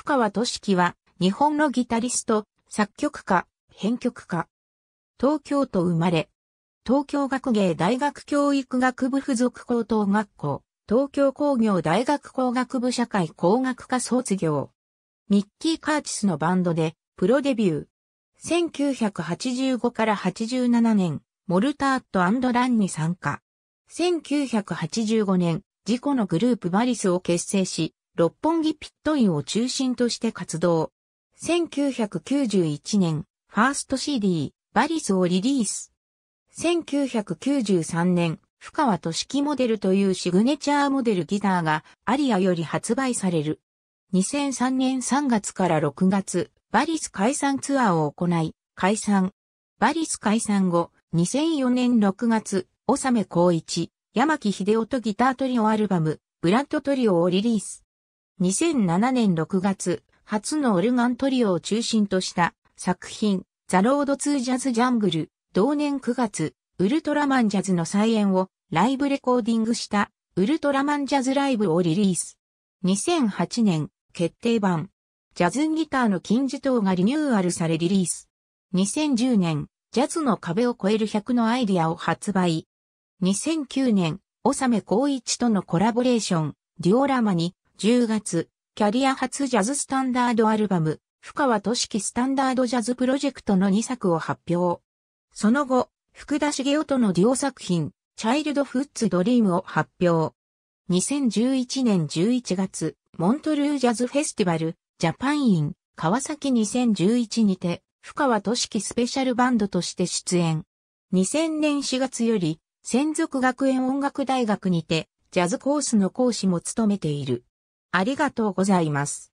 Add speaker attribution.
Speaker 1: 深川俊樹は、日本のギタリスト、作曲家、編曲家。東京都生まれ。東京学芸大学教育学部附属高等学校、東京工業大学工学部社会工学科卒業。ミッキー・カーチスのバンドで、プロデビュー。1985から87年、モルターットランに参加。1985年、自己のグループバリスを結成し、六本木ピットインを中心として活動。1991年、ファースト CD、バリスをリリース。1993年、深川市樹モデルというシグネチャーモデルギターがアリアより発売される。2003年3月から6月、バリス解散ツアーを行い、解散。バリス解散後、2004年6月、納め光一、山木秀夫とギタートリオアルバム、ブラッドトリオをリリース。2007年6月、初のオルガントリオを中心とした作品、ザ・ロード・ツー・ジャズ・ジャングル、同年9月、ウルトラマン・ジャズの再演をライブレコーディングした、ウルトラマン・ジャズ・ライブをリリース。2008年、決定版、ジャズギターの金字塔がリニューアルされリリース。2010年、ジャズの壁を超える100のアイディアを発売。2009年、メ・コめ光一とのコラボレーション、デュオラマに10月、キャリア初ジャズスタンダードアルバム、深川俊樹スタンダードジャズプロジェクトの2作を発表。その後、福田茂夫とのデュオ作品、チャイルドフッツドリームを発表。2011年11月、モントルージャズフェスティバル、ジャパンイン、川崎2011にて、深川俊樹スペシャルバンドとして出演。2000年4月より、専属学園音楽大学にて、ジャズコースの講師も務めている。ありがとうございます。